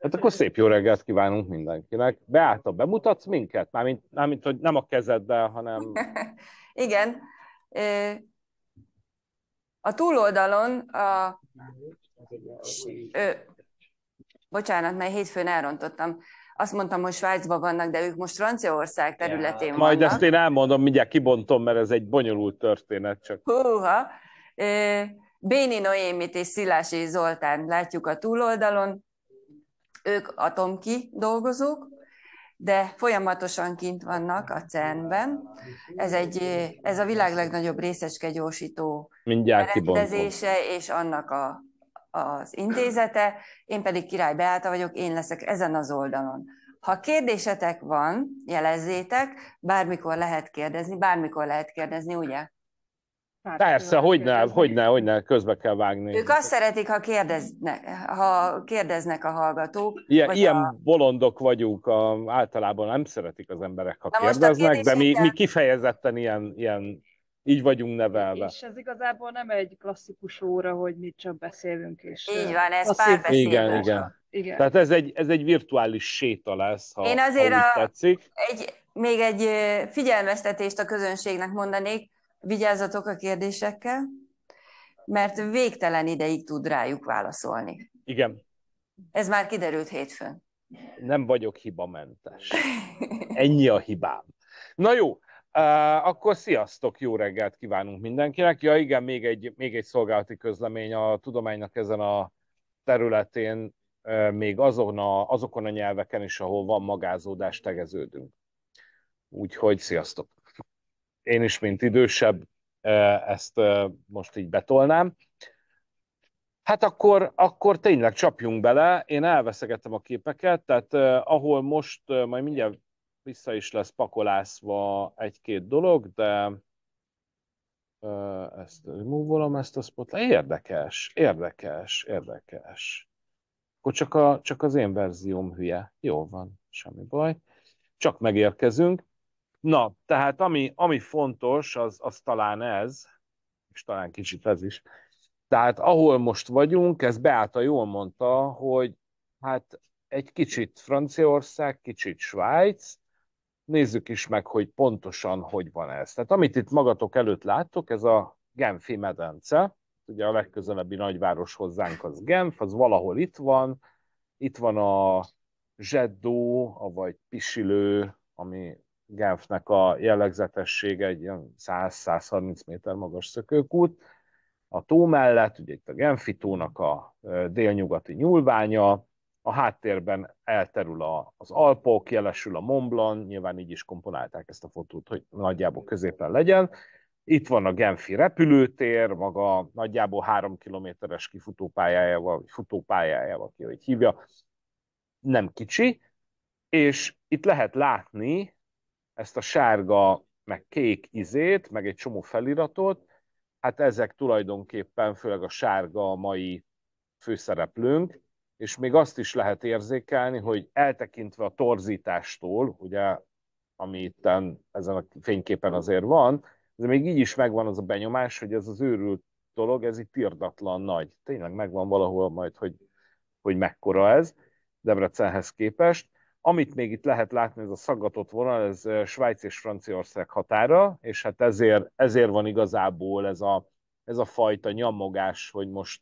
Hát akkor szép jó reggelt kívánunk mindenkinek. Beáta, bemutatsz minket? Mármint, mármint hogy nem a kezeddel, hanem... Igen. A túloldalon a... Ö, bocsánat, mert hétfőn elrontottam. Azt mondtam, hogy Svájcban vannak, de ők most Franciaország területén vannak. Majd ezt én elmondom, mindjárt kibontom, mert ez egy bonyolult történet csak. Húha! Béni Noémit és Szilási Zoltán látjuk a túloldalon, ők atomki dolgozók, de folyamatosan kint vannak a CERN-ben. Ez, egy, ez a világ legnagyobb részecske gyorsító rendezése és annak a, az intézete. Én pedig Király Beáta vagyok, én leszek ezen az oldalon. Ha kérdésetek van, jelezzétek, bármikor lehet kérdezni, bármikor lehet kérdezni, ugye? Hát, Persze, hogyne, hogyne, hogyne, közbe kell vágni. Ők azt szeretik, ha kérdeznek, ha kérdeznek a hallgatók. Ilyen, ilyen a... bolondok vagyunk, a, általában nem szeretik az emberek, ha Na kérdeznek, de mi, mi kifejezetten ilyen, ilyen így vagyunk nevelve. És ez igazából nem egy klasszikus óra, hogy mi csak beszélünk. És így van, ez párbeszéd. Igen, igen. igen. Tehát ez egy, ez egy virtuális séta lesz, ha, Én azért ha úgy a, tetszik. Egy, még egy figyelmeztetést a közönségnek mondanék, Vigyázzatok a kérdésekkel, mert végtelen ideig tud rájuk válaszolni. Igen. Ez már kiderült hétfőn. Nem vagyok hibamentes. Ennyi a hibám. Na jó, akkor sziasztok, jó reggelt kívánunk mindenkinek. Ja igen, még egy, még egy szolgálati közlemény a tudománynak ezen a területén, még azon a, azokon a nyelveken is, ahol van magázódás, tegeződünk. Úgyhogy sziasztok! én is, mint idősebb, e, ezt e, most így betolnám. Hát akkor, akkor tényleg csapjunk bele, én elveszegettem a képeket, tehát e, ahol most majd mindjárt vissza is lesz pakolászva egy-két dolog, de ezt remove ezt a spot, Érdekes, érdekes, érdekes. Akkor csak, a, csak az én verzióm hülye. Jó van, semmi baj. Csak megérkezünk. Na, tehát ami, ami fontos, az, az talán ez, és talán kicsit ez is. Tehát ahol most vagyunk, ez Beáta jól mondta, hogy hát egy kicsit Franciaország, kicsit Svájc, nézzük is meg, hogy pontosan hogy van ez. Tehát amit itt magatok előtt láttok, ez a Genfi medence, ugye a legközelebbi nagyváros hozzánk az Genf, az valahol itt van, itt van a Zseddó, vagy Pisilő, ami Genfnek a jellegzetessége egy ilyen 100-130 méter magas szökőkút. A tó mellett, ugye itt a Genfi tónak a délnyugati nyúlványa, a háttérben elterül a, az Alpok, jelesül a Mont Blanc, nyilván így is komponálták ezt a fotót, hogy nagyjából középen legyen. Itt van a Genfi repülőtér, maga nagyjából három kilométeres kifutópályájával, vagy futópályájával, ki hogy hívja, nem kicsi, és itt lehet látni ezt a sárga, meg kék izét, meg egy csomó feliratot, hát ezek tulajdonképpen, főleg a sárga a mai főszereplőnk, és még azt is lehet érzékelni, hogy eltekintve a torzítástól, ugye, ami itt ezen a fényképen azért van, de még így is megvan az a benyomás, hogy ez az őrült dolog, ez itt irdatlan nagy. Tényleg megvan valahol majd, hogy, hogy mekkora ez Debrecenhez képest. Amit még itt lehet látni, ez a szaggatott vonal, ez Svájc és Franciaország határa, és hát ezért, ezért van igazából ez a, ez a fajta nyomogás, hogy most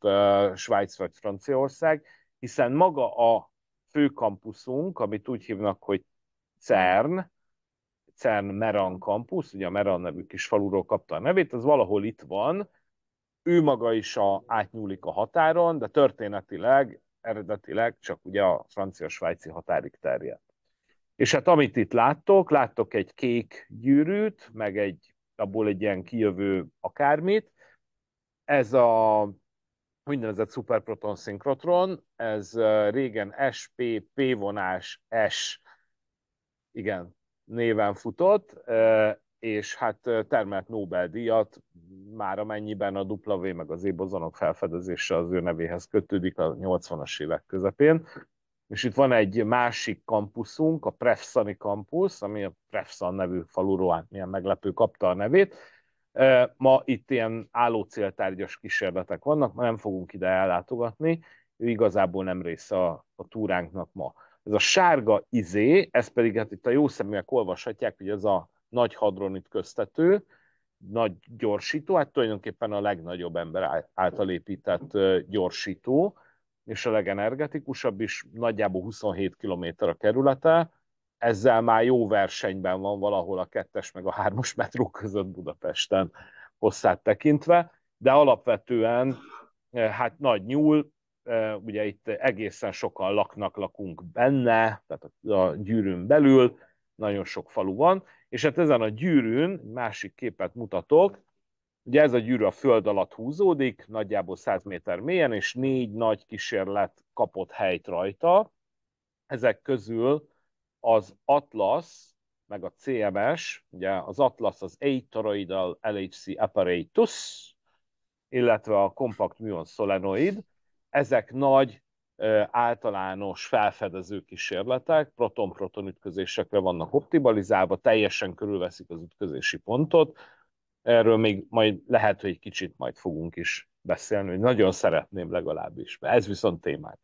Svájc vagy Franciaország, hiszen maga a főkampuszunk, amit úgy hívnak, hogy CERN, CERN Meran kampusz, ugye a Meran nevű kis faluról kapta a nevét, az valahol itt van, ő maga is a, átnyúlik a határon, de történetileg eredetileg, csak ugye a francia-svájci határig terjedt. És hát amit itt láttok, láttok egy kék gyűrűt, meg egy, abból egy ilyen kijövő akármit. Ez a úgynevezett szuperproton szinkrotron, ez régen SP, P vonás S, igen, néven futott és hát termelt Nobel-díjat, már amennyiben a W meg az ébozonok e felfedezése az ő nevéhez kötődik a 80-as évek közepén. És itt van egy másik kampuszunk, a Prefsani kampusz, ami a Prefsan nevű faluról, hát milyen meglepő, kapta a nevét. Ma itt ilyen állócéltárgyas kísérletek vannak, ma nem fogunk ide ellátogatni, ő igazából nem része a, a túránknak ma. Ez a sárga izé, ez pedig hát itt a jó szeműek olvashatják, hogy ez a nagy hadronit köztető, nagy gyorsító, hát tulajdonképpen a legnagyobb ember által épített gyorsító, és a legenergetikusabb is, nagyjából 27 km a kerülete, ezzel már jó versenyben van valahol a kettes meg a hármas metró között Budapesten hosszát tekintve, de alapvetően hát nagy nyúl, ugye itt egészen sokan laknak, lakunk benne, tehát a gyűrűn belül, nagyon sok falu van, és hát ezen a gyűrűn, másik képet mutatok, ugye ez a gyűrű a föld alatt húzódik, nagyjából 100 méter mélyen, és négy nagy kísérlet kapott helyt rajta. Ezek közül az Atlas, meg a CMS, ugye az Atlas az Eitoroidal LHC Apparatus, illetve a kompakt muon solenoid, ezek nagy általános felfedező kísérletek, proton-proton ütközésekre vannak optimalizálva, teljesen körülveszik az ütközési pontot. Erről még majd lehet, hogy egy kicsit majd fogunk is beszélni, hogy nagyon szeretném legalábbis, mert ez viszont témák.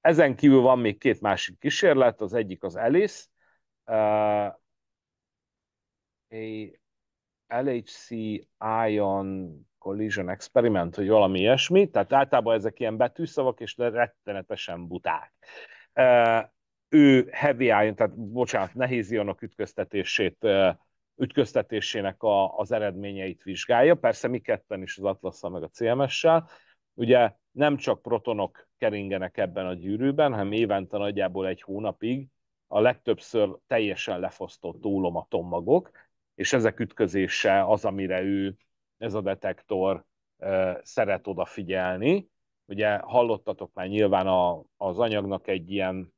Ezen kívül van még két másik kísérlet, az egyik az ELIS, uh, LHC Ion collision experiment, hogy valami ilyesmi, tehát általában ezek ilyen betűszavak, és rettenetesen buták. Ő heavy iron, tehát bocsánat, nehéz ionok ütköztetését ütköztetésének a, az eredményeit vizsgálja, persze mi ketten is az atlas meg a CMS-sel. Ugye nem csak protonok keringenek ebben a gyűrűben, hanem évente nagyjából egy hónapig a legtöbbször teljesen lefosztott ólomatommagok, és ezek ütközése az, amire ő ez a detektor szeret odafigyelni. Ugye hallottatok már nyilván a, az anyagnak egy ilyen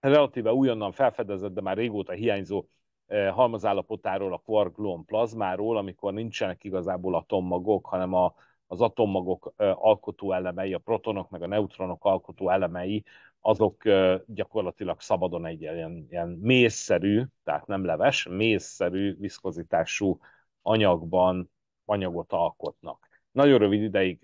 relatíve újonnan felfedezett, de már régóta hiányzó halmazállapotáról, a quark plazmáról, amikor nincsenek igazából atommagok, hanem a, az atommagok alkotó elemei, a protonok meg a neutronok alkotó elemei, azok gyakorlatilag szabadon egy ilyen, ilyen mészszerű, tehát nem leves, mészszerű viszkozitású anyagban anyagot alkotnak. Nagyon rövid ideig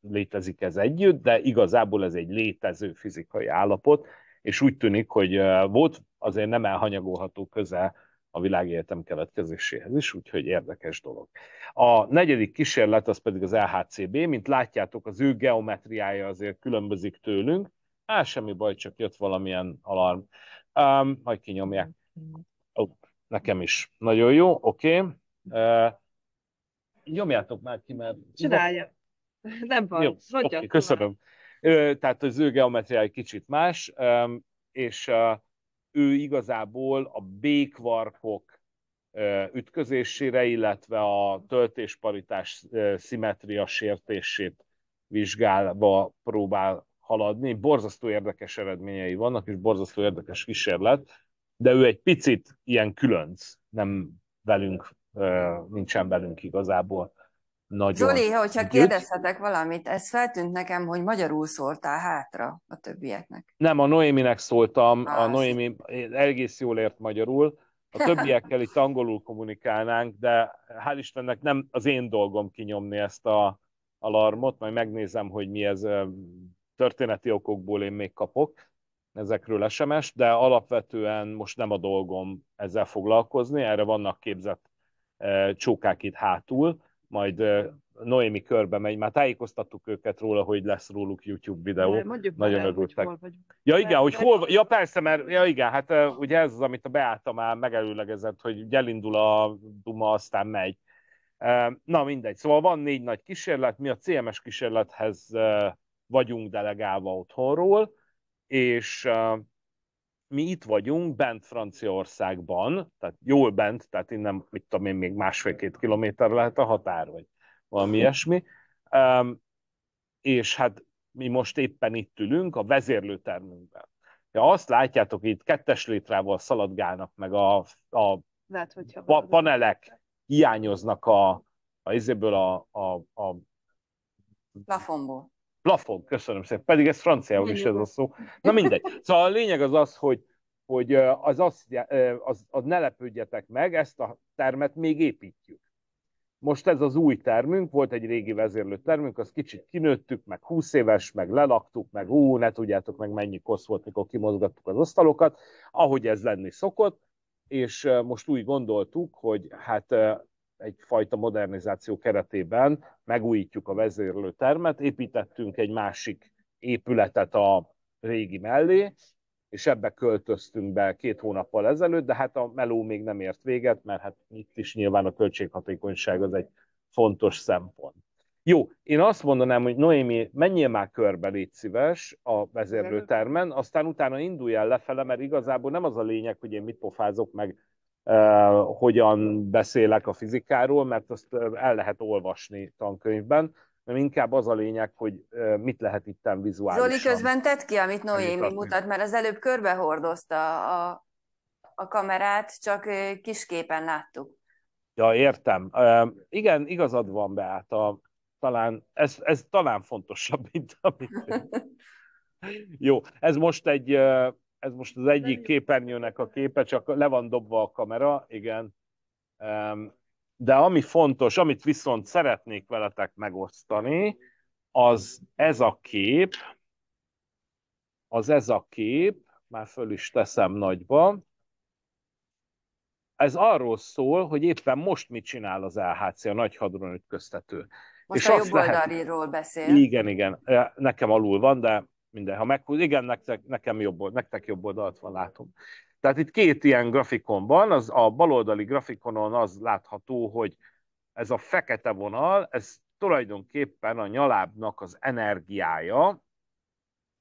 létezik ez együtt, de igazából ez egy létező fizikai állapot, és úgy tűnik, hogy volt azért nem elhanyagolható köze a világéletem keletkezéséhez is, úgyhogy érdekes dolog. A negyedik kísérlet az pedig az LHCB, mint látjátok, az ő geometriája azért különbözik tőlünk, Á, semmi baj, csak jött valamilyen alarm. Um, majd kinyomják. Oh, nekem is. Nagyon jó, oké. Okay. Uh, nyomjátok már ki, mert... Csinálja. Nem baj. Jó, okay, köszönöm. Ö, tehát az ő geometriája egy kicsit más, és ő igazából a békvarkok ütközésére, illetve a töltésparitás szimetria sértését vizsgálva próbál haladni. Borzasztó érdekes eredményei vannak, és borzasztó érdekes kísérlet, de ő egy picit ilyen különc, nem velünk nincsen velünk igazából nagyon. Zoli, hogyha gyűjt. kérdezhetek valamit, ez feltűnt nekem, hogy magyarul szóltál hátra a többieknek. Nem, a Noéminek szóltam, Azt. a ah, Noémi egész jól ért magyarul, a többiekkel itt angolul kommunikálnánk, de hál' Istennek nem az én dolgom kinyomni ezt a alarmot, majd megnézem, hogy mi ez történeti okokból én még kapok ezekről sms de alapvetően most nem a dolgom ezzel foglalkozni, erre vannak képzett itt hátul, majd Noémi körbe megy, már tájékoztattuk őket róla, hogy lesz róluk YouTube videó. mondjuk Nagyon el, örültek. Hogy hol ja igen, hogy hol Ja persze, mert ja igen, hát ugye ez az, amit a Beáta már megelőlegezett, hogy elindul a Duma, aztán megy. Na mindegy, szóval van négy nagy kísérlet, mi a CMS kísérlethez vagyunk delegálva otthonról, és mi itt vagyunk, bent Franciaországban, tehát jól bent, tehát innen, mit tudom én, még másfél-két kilométer lehet a határ, vagy valami mhm. ilyesmi. Um, és hát mi most éppen itt ülünk, a vezérlőtermünkben. Ja, azt látjátok, itt kettes létrával szaladgálnak, meg a, a Lát, pa- panelek hiányoznak a, a a, a, a plafonból. Plafon, köszönöm szépen. Pedig ez franciául is ez a szó. Na mindegy. Szóval a lényeg az az, hogy, hogy az, az, az, az ne lepődjetek meg, ezt a termet még építjük. Most ez az új termünk, volt egy régi vezérlő termünk, azt kicsit kinőttük, meg 20 éves, meg lelaktuk, meg ú, ne tudjátok meg mennyi kosz volt, mikor kimozgattuk az asztalokat, ahogy ez lenni szokott, és most úgy gondoltuk, hogy hát egyfajta modernizáció keretében megújítjuk a vezérlő termet, építettünk egy másik épületet a régi mellé, és ebbe költöztünk be két hónappal ezelőtt, de hát a meló még nem ért véget, mert hát itt is nyilván a költséghatékonyság az egy fontos szempont. Jó, én azt mondanám, hogy Noémi, menjél már körbe, légy szíves a vezérlőtermen, aztán utána indulj el lefele, mert igazából nem az a lényeg, hogy én mit pofázok, meg Eh, hogyan beszélek a fizikáról, mert azt eh, el lehet olvasni tankönyvben, nem inkább az a lényeg, hogy eh, mit lehet itten vizuálisan. Zoli közben tett ki, amit Noémi mutat, mert az előbb körbehordozta a, a kamerát, csak kisképen láttuk. Ja, értem. Igen, igazad van, Beáta. Talán, ez, ez talán fontosabb, mint amit... Jó, ez most egy ez most az egyik képernyőnek a képe, csak le van dobva a kamera, igen. De ami fontos, amit viszont szeretnék veletek megosztani, az ez a kép, az ez a kép, már föl is teszem nagyba, ez arról szól, hogy éppen most mit csinál az LHC, a nagy hadron ütköztető. Most és a jobb lehet... oldaliról beszél. Igen, igen. E, nekem alul van, de minden. Ha meghúz, igen, nektek, nekem jobb, nektek jobb oldalt van, látom. Tehát itt két ilyen grafikon van, az a baloldali grafikonon az látható, hogy ez a fekete vonal, ez tulajdonképpen a nyalábnak az energiája,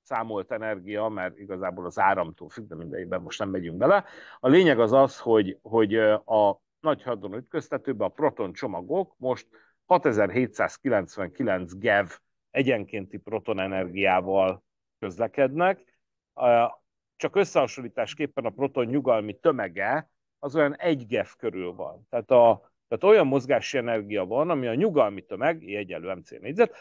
számolt energia, mert igazából az áramtól függ, de mindegyben most nem megyünk bele. A lényeg az az, hogy, hogy a nagy hadron ütköztetőben a proton csomagok most 6799 GeV egyenkénti protonenergiával közlekednek. Csak összehasonlításképpen a proton nyugalmi tömege az olyan egy GEF körül van. Tehát, a, tehát olyan mozgási energia van, ami a nyugalmi tömeg, egyenlő MC négyzet,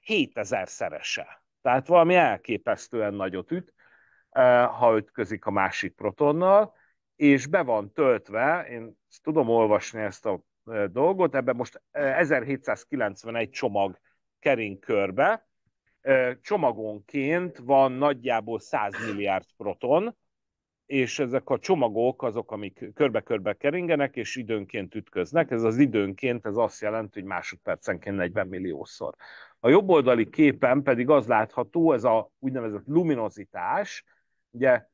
7000 szerese. Tehát valami elképesztően nagyot üt, ha ütközik a másik protonnal, és be van töltve, én tudom olvasni ezt a dolgot, ebben most 1791 csomag kering körbe, csomagonként van nagyjából 100 milliárd proton, és ezek a csomagok azok, amik körbe-körbe keringenek, és időnként ütköznek. Ez az időnként, ez azt jelenti, hogy másodpercenként 40 milliószor. A jobboldali képen pedig az látható, ez a úgynevezett luminozitás, ugye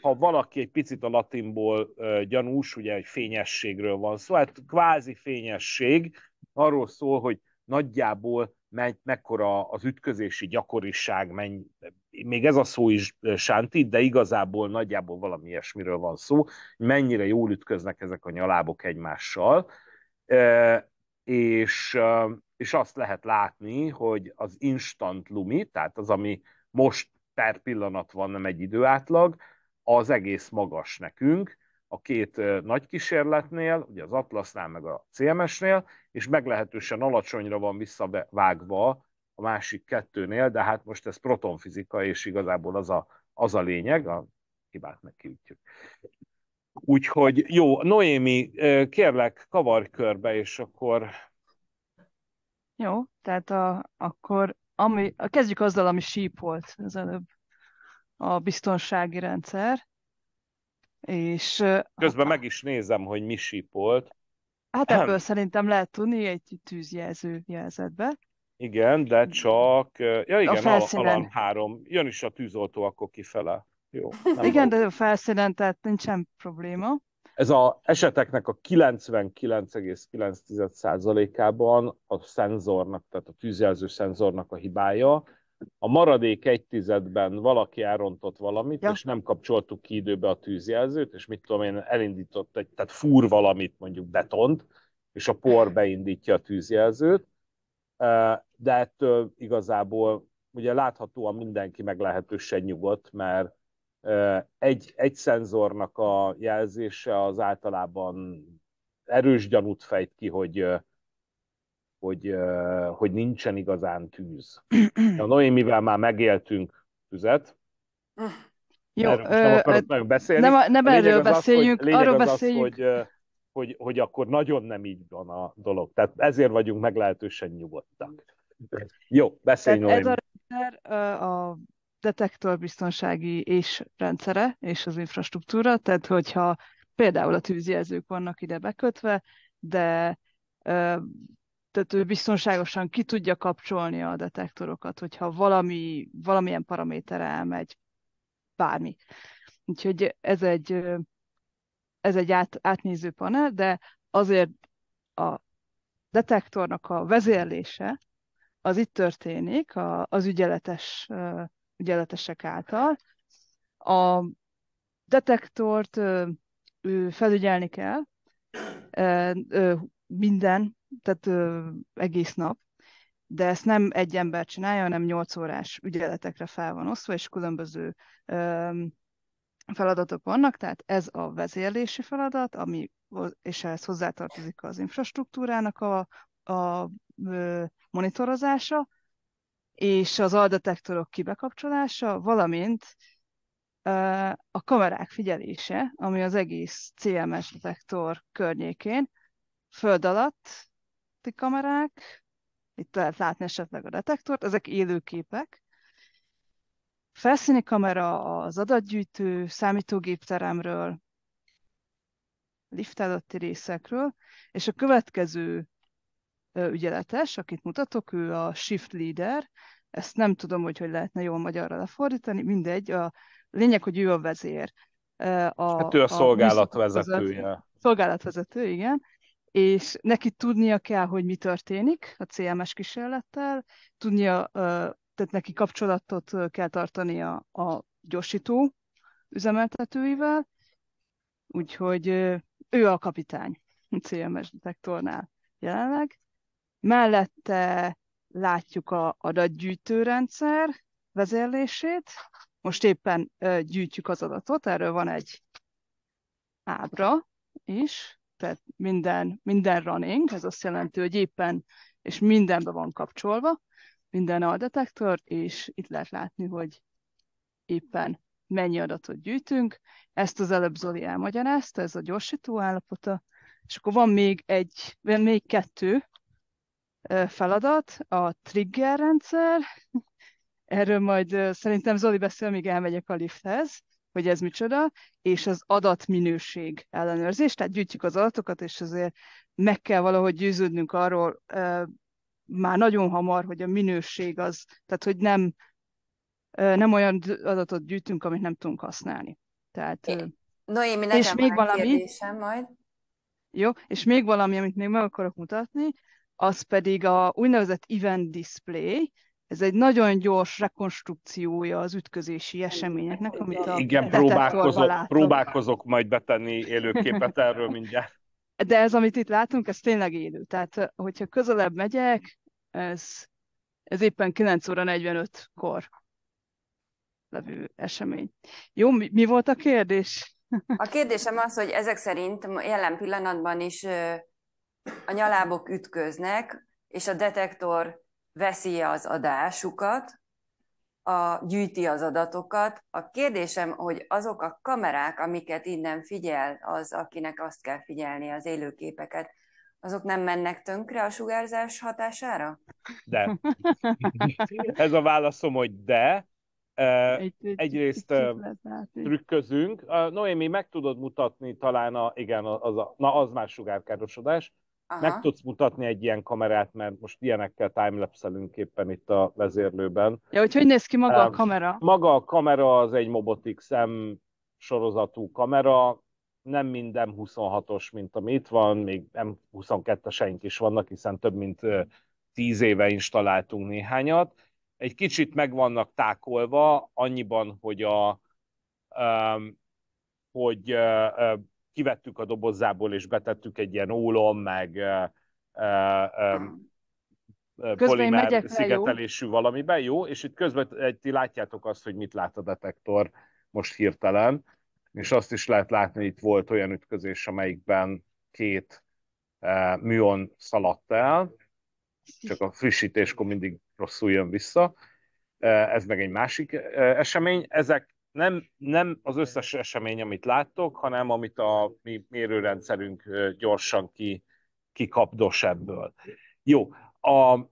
ha valaki egy picit a latinból gyanús, ugye egy fényességről van szó, hát kvázi fényesség arról szól, hogy nagyjából megy, mekkora az ütközési gyakoriság, menj, még ez a szó is sánti, de igazából nagyjából valami ilyesmiről van szó, mennyire jól ütköznek ezek a nyalábok egymással, és, és azt lehet látni, hogy az instant lumi, tehát az, ami most per pillanat van, nem egy időátlag, az egész magas nekünk, a két nagy kísérletnél, ugye az Atlasnál meg a CMS-nél, és meglehetősen alacsonyra van visszavágva a másik kettőnél, de hát most ez protonfizika, és igazából az a, az a lényeg, a hibát megkiütjük. Úgyhogy jó, Noémi, kérlek, kavarj körbe, és akkor... Jó, tehát a, akkor ami, kezdjük azzal, ami síp volt az előbb, a biztonsági rendszer. És, Közben meg is nézem, hogy mi sípolt. Hát ebből szerintem lehet tudni egy tűzjelző jelzetbe. Igen, de hm. csak... Ja igen, a felszínen. alam három. Jön is a tűzoltó akkor kifele. Jó, nem igen, baj. de a felszínen, tehát nincsen probléma. Ez a eseteknek a 99,9%-ában a szenzornak, tehát a tűzjelző szenzornak a hibája, a maradék egy tizedben valaki elrontott valamit, ja. és nem kapcsoltuk ki időbe a tűzjelzőt, és mit tudom én, elindított egy, tehát fúr valamit, mondjuk betont, és a por beindítja a tűzjelzőt, de ettől igazából ugye láthatóan mindenki meglehetősen nyugodt, mert egy, egy szenzornak a jelzése az általában erős gyanút fejt ki, hogy hogy, hogy nincsen igazán tűz. A Noémivel már megéltünk tüzet, jó, erről nem akarok ö, beszélni. Nem, nem erről beszéljünk, az, hogy, arról beszéljünk. Az, hogy, hogy, hogy akkor nagyon nem így van a dolog. Tehát ezért vagyunk meglehetősen nyugodtak. Jó, beszélj Tehát Ez a rendszer a detektor biztonsági és rendszere, és az infrastruktúra, tehát hogyha például a tűzjelzők vannak ide bekötve, de tehát ő biztonságosan ki tudja kapcsolni a detektorokat, hogyha valami, valamilyen paraméter elmegy bármi. Úgyhogy ez egy, ez egy át, átnéző panel, de azért a detektornak a vezérlése az itt történik a, az ügyeletes, ügyeletesek által. A detektort ő felügyelni kell, minden, tehát ö, egész nap, de ezt nem egy ember csinálja, hanem 8 órás ügyeletekre fel van osztva, és különböző ö, feladatok vannak, tehát ez a vezérlési feladat, ami, és ehhez hozzátartozik az infrastruktúrának a, a ö, monitorozása, és az aldetektorok kibekapcsolása, valamint a kamerák figyelése, ami az egész CMS detektor környékén föld alatti kamerák, itt lehet látni esetleg a detektort, ezek élőképek. Felszíni kamera az adatgyűjtő számítógépteremről, lift alatti részekről, és a következő ügyeletes, akit mutatok, ő a shift leader, ezt nem tudom, hogy hogy lehetne jól magyarra lefordítani, mindegy, a lényeg, hogy ő a vezér. A, hát ő a, a szolgálatvezetője. Szolgálatvezető, igen és neki tudnia kell, hogy mi történik a CMS kísérlettel, tudnia, tehát neki kapcsolatot kell a, a gyorsító üzemeltetőivel, úgyhogy ő a kapitány a CMS detektornál jelenleg. Mellette látjuk a adatgyűjtőrendszer vezérlését, most éppen gyűjtjük az adatot, erről van egy ábra is, tehát minden, minden running, ez azt jelenti, hogy éppen és mindenbe van kapcsolva, minden aldetektor, és itt lehet látni, hogy éppen mennyi adatot gyűjtünk. Ezt az előbb Zoli elmagyarázta, ez a gyorsító állapota, és akkor van még egy, még kettő feladat, a trigger rendszer, erről majd szerintem Zoli beszél, míg elmegyek a lifthez, hogy ez micsoda, és az adatminőség ellenőrzés, tehát gyűjtjük az adatokat, és azért meg kell valahogy győződnünk arról e, már nagyon hamar, hogy a minőség az, tehát hogy nem, e, nem olyan adatot gyűjtünk, amit nem tudunk használni. Tehát, é, Noémi, nekem és még valami, majd. Jó, és még valami, amit még meg akarok mutatni, az pedig a úgynevezett event display, ez egy nagyon gyors rekonstrukciója az ütközési eseményeknek, amit a Igen, próbálkozok, próbálkozok majd betenni élőképet erről mindjárt. De ez, amit itt látunk, ez tényleg élő. Tehát, hogyha közelebb megyek, ez, ez éppen 9 óra 45-kor levő esemény. Jó, mi, mi volt a kérdés? A kérdésem az, hogy ezek szerint jelen pillanatban is a nyalábok ütköznek, és a detektor veszi az adásukat, a, gyűjti az adatokat. A kérdésem, hogy azok a kamerák, amiket innen figyel az, akinek azt kell figyelni, az élőképeket, azok nem mennek tönkre a sugárzás hatására? De. Ez a válaszom, hogy de. Egy, Egyrészt egy trükközünk. Noémi, meg tudod mutatni talán a, igen, az a, na az már sugárkárosodás. Aha. Meg tudsz mutatni egy ilyen kamerát, mert most ilyenekkel timelapszelünk éppen itt a vezérlőben. Ja, hogy hogy néz ki maga a kamera? Maga a kamera az egy Mobotix M sorozatú kamera, nem minden 26 os mint ami itt van, még nem 22 eseink is vannak, hiszen több mint 10 éve installáltunk néhányat. Egy kicsit meg vannak tákolva, annyiban, hogy a, um, hogy uh, kivettük a dobozából, és betettük egy ilyen ólom, meg ö, polimer szigetelésű jó. valamiben, jó, és itt közben egy, ti látjátok azt, hogy mit lát a detektor most hirtelen, és azt is lehet látni, itt volt olyan ütközés, amelyikben két e, műon szaladt el, csak a frissítéskor mindig rosszul jön vissza. Ez meg egy másik esemény. Ezek nem, nem az összes esemény, amit láttok, hanem amit a mi mérőrendszerünk gyorsan ki, kikapdos ebből. Jó, a,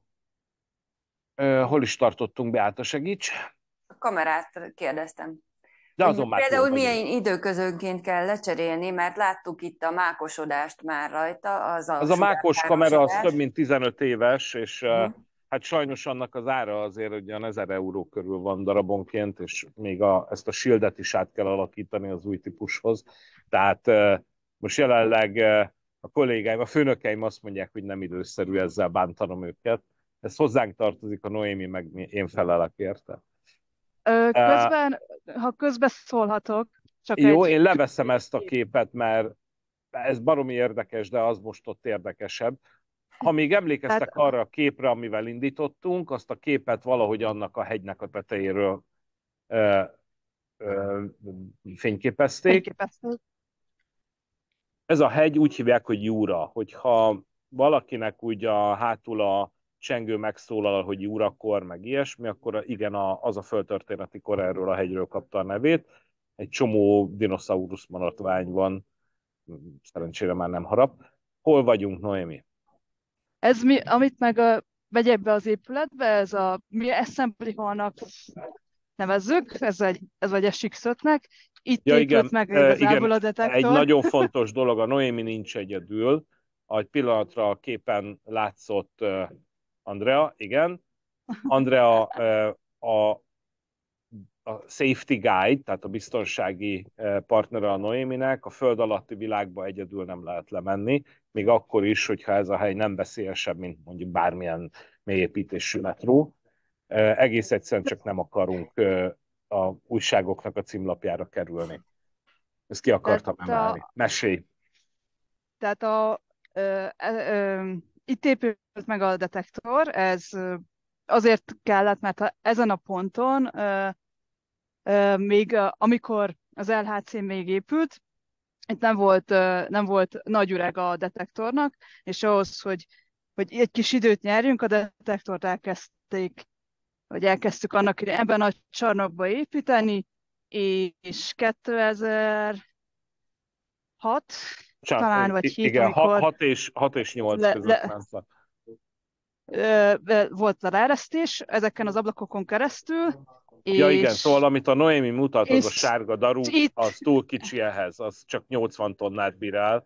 ö, hol is tartottunk, Beáta, segíts? A kamerát kérdeztem. De azon már Például tudom, milyen időközönként kell lecserélni, mert láttuk itt a mákosodást már rajta. Az a, az a mákos kamera az több mint 15 éves, és... Hm hát sajnos annak az ára azért olyan 1000 euró körül van darabonként, és még a, ezt a shieldet is át kell alakítani az új típushoz. Tehát most jelenleg a kollégáim, a főnökeim azt mondják, hogy nem időszerű ezzel bántanom őket. Ez hozzánk tartozik, a Noémi, meg én felelek érte. közben, uh, ha közbeszólhatok, csak Jó, egy... én leveszem ezt a képet, mert ez baromi érdekes, de az most ott érdekesebb. Ha még emlékeztek hát, arra a képre, amivel indítottunk, azt a képet valahogy annak a hegynek a tetejéről ö, ö, fényképezték. fényképezték. Ez a hegy úgy hívják, hogy Júra. Hogyha valakinek úgy a hátul a csengő megszólal, hogy Júrakor, meg ilyesmi, akkor igen, az a földtörténeti kor erről a hegyről kapta a nevét. Egy csomó dinoszaurusz maradvány van, szerencsére már nem harap. Hol vagyunk, Noémi? Ez mi, amit meg a, megy ebbe az épületbe, ez a, mi assembly hallnak nevezzük, ez, egy, ez vagy sx -nek. itt ja, igen, meg igazából igen. a detektor. Egy nagyon fontos dolog, a Noémi nincs egyedül, egy pillanatra a képen látszott uh, Andrea, igen. Andrea uh, a, a safety guide, tehát a biztonsági partnere a Noéminek, a föld alatti világba egyedül nem lehet lemenni, még akkor is, hogyha ez a hely nem veszélyesebb, mint mondjuk bármilyen mélyépítésű metró. Egész egyszerűen csak nem akarunk a újságoknak a címlapjára kerülni. Ezt ki akartam tehát emelni. A... Mesélj! Tehát a, ö, ö, e, ö, itt épült meg a detektor, ez azért kellett, mert ezen a ponton ö, ö, még amikor az LHC még épült, itt nem volt, nem volt nagy üreg a detektornak, és ahhoz, hogy, hogy egy kis időt nyerjünk, a detektort elkezdték, vagy elkezdtük annak ebben a csarnokba építeni, és 2006 Csak, talán, vagy 7, Igen, 6 és, 6 és 8 le, között le, ment a volt leeresztés ezeken az ablakokon keresztül, Ja és... igen, szóval amit a Noémi mutat, és... a sárga darú, itt... az túl kicsi ehhez, az csak 80 tonnát bír el.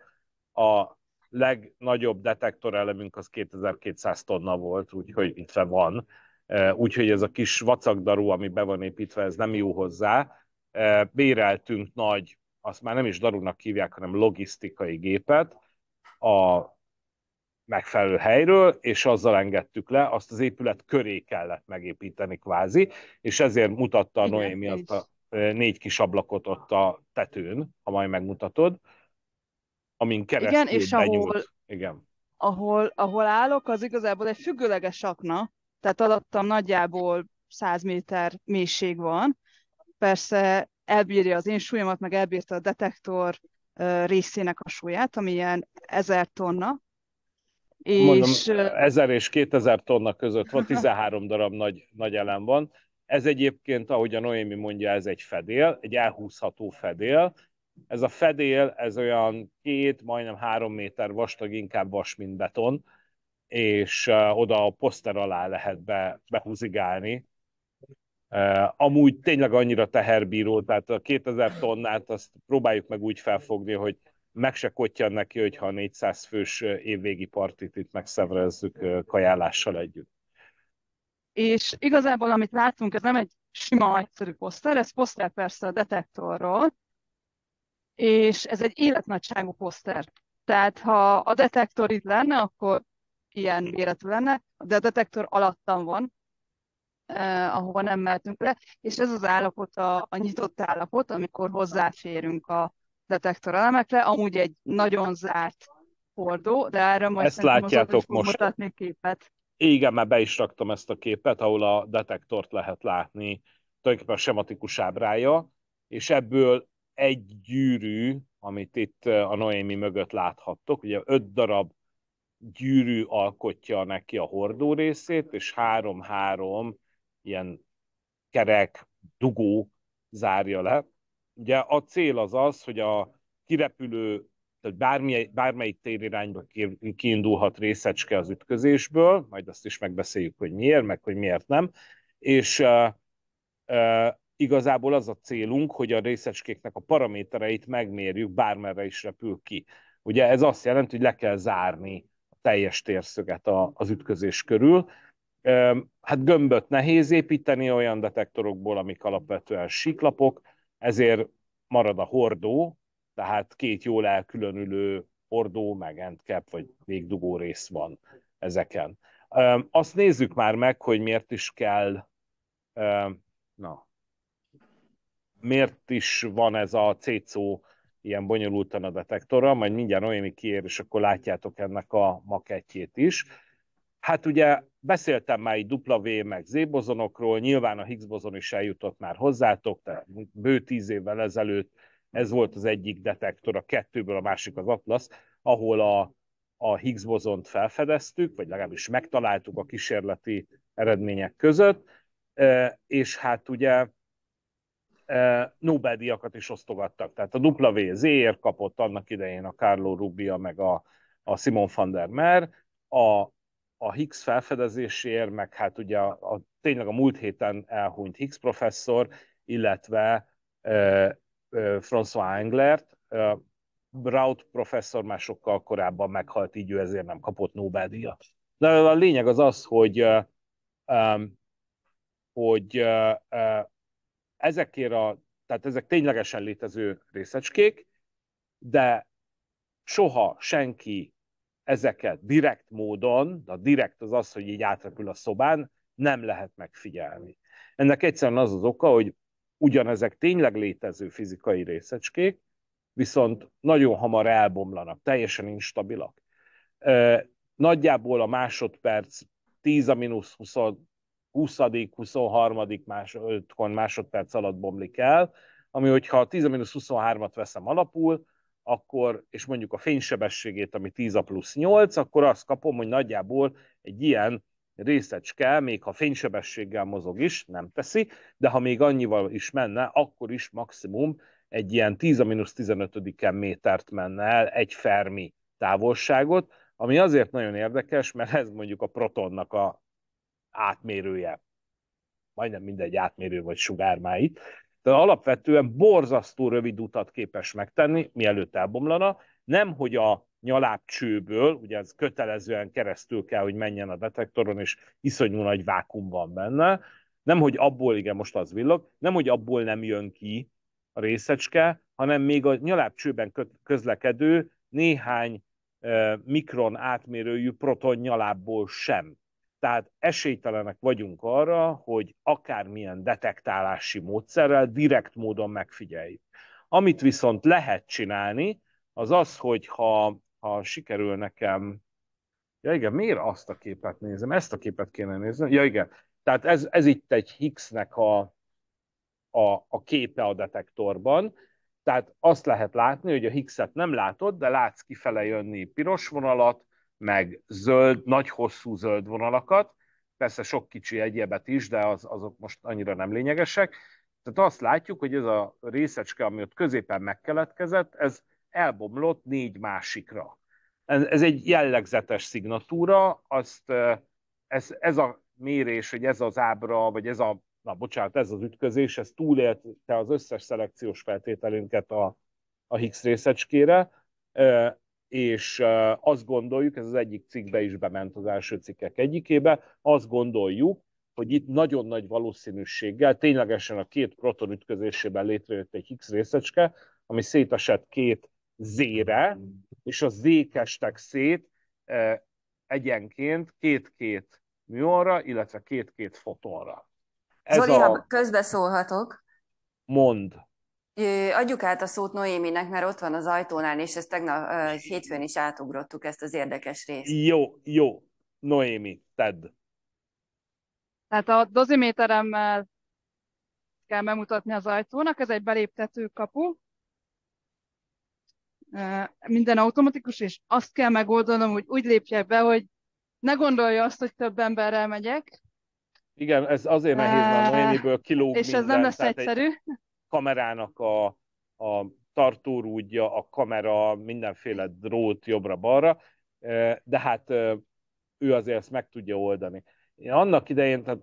A legnagyobb detektorelemünk az 2200 tonna volt, úgyhogy itt van. E, úgyhogy ez a kis vacakdarú, ami be van építve, ez nem jó hozzá. E, béreltünk nagy, azt már nem is darunak hívják, hanem logisztikai gépet, a megfelelő helyről, és azzal engedtük le, azt az épület köré kellett megépíteni kvázi, és ezért mutatta a Noémi azt a négy kis ablakot ott a tetőn, ha majd megmutatod, amin keresztül Igen, és benyúlt. ahol, Igen. Ahol, ahol állok, az igazából egy függőleges akna, tehát alattam nagyjából 100 méter mélység van. Persze elbírja az én súlyomat, meg elbírta a detektor részének a súlyát, ami ilyen 1000 tonna, és... Mondom, 1000 és 2000 tonna között van, 13 darab nagy, nagy elem van. Ez egyébként, ahogy a Noémi mondja, ez egy fedél, egy elhúzható fedél. Ez a fedél, ez olyan két, majdnem három méter vastag, inkább vas, mint beton, és oda a poszter alá lehet be, behúzigálni, Uh, amúgy tényleg annyira teherbíró, tehát a 2000 tonnát azt próbáljuk meg úgy felfogni, hogy meg se kottyan neki, hogyha a 400 fős évvégi partit itt megszervezzük kajálással együtt. És igazából, amit látunk, ez nem egy sima, egyszerű poszter, ez poszter persze a detektorról, és ez egy életnagyságú poszter. Tehát ha a detektor itt lenne, akkor ilyen méretű lenne, de a detektor alattam van, eh, ahova nem mehetünk le, és ez az állapot, a, a nyitott állapot, amikor hozzáférünk a, detektor elemekre, amúgy egy nagyon zárt hordó, de erre majd Ezt látjátok most. mutatni képet. Igen, már be is raktam ezt a képet, ahol a detektort lehet látni, tulajdonképpen a sematikus ábrája, és ebből egy gyűrű, amit itt a Noémi mögött láthattok, ugye öt darab gyűrű alkotja neki a hordó részét, és három-három ilyen kerek, dugó zárja le Ugye a cél az az, hogy a kirepülő, tehát bármely, bármelyik térirányba kiindulhat részecske az ütközésből, majd azt is megbeszéljük, hogy miért, meg hogy miért nem, és uh, uh, igazából az a célunk, hogy a részecskéknek a paramétereit megmérjük, bármerre is repül ki. Ugye ez azt jelenti, hogy le kell zárni a teljes térszöget a, az ütközés körül. Hát gömböt nehéz építeni olyan detektorokból, amik alapvetően siklapok, ezért marad a hordó, tehát két jól elkülönülő hordó, meg endcap, vagy végdugó rész van ezeken. Azt nézzük már meg, hogy miért is kell, na, miért is van ez a CCO ilyen bonyolultan a detektora, majd mindjárt Noémi kiér, és akkor látjátok ennek a makettjét is. Hát ugye Beszéltem már dupla W meg Z bozonokról, nyilván a Higgs bozon is eljutott már hozzátok, tehát bő tíz évvel ezelőtt ez volt az egyik detektor, a kettőből a másik az Atlas, ahol a, a Higgs bozont felfedeztük, vagy legalábbis megtaláltuk a kísérleti eredmények között, e, és hát ugye e, Nobel-díjakat is osztogattak. Tehát a WZ-ért kapott annak idején a Carlo Rubia meg a, a Simon van der Mer, a a Higgs felfedezéséért, meg hát ugye a, a, tényleg a múlt héten elhunyt Higgs professzor, illetve e, e, François Englert, e, Raut professzor már sokkal korábban meghalt, így ő ezért nem kapott Nobel-díjat. De a lényeg az az, hogy, e, hogy e, e, ezekért a, tehát ezek ténylegesen létező részecskék, de soha senki ezeket direkt módon, a direkt az az, hogy így átrepül a szobán, nem lehet megfigyelni. Ennek egyszerűen az az oka, hogy ugyanezek tényleg létező fizikai részecskék, viszont nagyon hamar elbomlanak, teljesen instabilak. Nagyjából a másodperc 10 a mínusz 20, 20 23 másodperc alatt bomlik el, ami hogyha a 10 a mínusz 23-at veszem alapul, akkor, és mondjuk a fénysebességét, ami 10 a plusz 8, akkor azt kapom, hogy nagyjából egy ilyen részecske, még ha fénysebességgel mozog is, nem teszi, de ha még annyival is menne, akkor is maximum egy ilyen 10 a mínusz 15 métert menne el egy fermi távolságot, ami azért nagyon érdekes, mert ez mondjuk a protonnak a átmérője. Majdnem mindegy átmérő vagy sugármáit, de alapvetően borzasztó rövid utat képes megtenni, mielőtt elbomlana, nem hogy a nyalábcsőből, ugye ez kötelezően keresztül kell, hogy menjen a detektoron, és iszonyú nagy vákum van benne, nem hogy abból, igen, most az villog, nem hogy abból nem jön ki a részecske, hanem még a nyalábcsőben közlekedő néhány eh, mikron átmérőjű proton nyalábból sem tehát esélytelenek vagyunk arra, hogy akármilyen detektálási módszerrel direkt módon megfigyeljük. Amit viszont lehet csinálni, az az, hogy ha, ha sikerül nekem... Ja igen, miért azt a képet nézem? Ezt a képet kéne nézni. Ja igen, tehát ez, ez itt egy Higgs-nek a, a, a képe a detektorban, tehát azt lehet látni, hogy a Higgs-et nem látod, de látsz kifele jönni piros vonalat, meg zöld, nagy hosszú zöld vonalakat, persze sok kicsi egyebet is, de az, azok most annyira nem lényegesek. Tehát azt látjuk, hogy ez a részecske, ami ott középen megkeletkezett, ez elbomlott négy másikra. Ez, ez egy jellegzetes szignatúra, azt, ez, ez a mérés, hogy ez az ábra, vagy ez a, na bocsánat, ez az ütközés, ez túlélte az összes szelekciós feltételünket a, a Higgs részecskére, és azt gondoljuk, ez az egyik cikkbe is bement az első cikkek egyikébe, azt gondoljuk, hogy itt nagyon nagy valószínűséggel ténylegesen a két proton ütközésében létrejött egy Higgs részecske, ami szétesett két z Z-re, és a z Z-kestek szét egyenként két-két műonra, illetve két-két fotonra. Ez Zoli, a... ha közbeszólhatok. Mond. Adjuk át a szót Noéminek, mert ott van az ajtónál, és ezt tegnap hétfőn is átugrottuk, ezt az érdekes részt. Jó, jó. Noémi, tedd. Tehát a doziméteremmel kell bemutatni az ajtónak, ez egy beléptető kapu. Minden automatikus, és azt kell megoldanom, hogy úgy lépjek be, hogy ne gondolja azt, hogy több emberrel megyek. Igen, ez azért nehéz, mert Noémiből kilóg És minden. ez nem lesz Tehát egyszerű. Egy kamerának a, a tartórúdja, a kamera, mindenféle drót jobbra-balra, de hát ő azért ezt meg tudja oldani. Én annak idején, tehát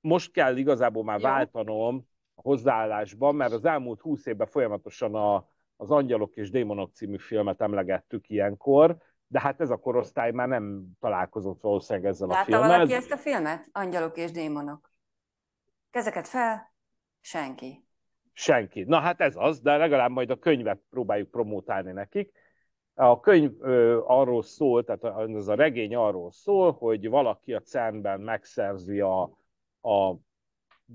most kell igazából már Jó. váltanom a hozzáállásban, mert az elmúlt húsz évben folyamatosan a, az Angyalok és Démonok című filmet emlegettük ilyenkor, de hát ez a korosztály már nem találkozott valószínűleg ezzel Látta a filmmel. Látta valaki ezt a filmet? Angyalok és Démonok. Kezeket fel, senki senki. Na hát ez az, de legalább majd a könyvet próbáljuk promotálni nekik. A könyv ö, arról szól, tehát ez a regény arról szól, hogy valaki a CERN-ben megszerzi a, a,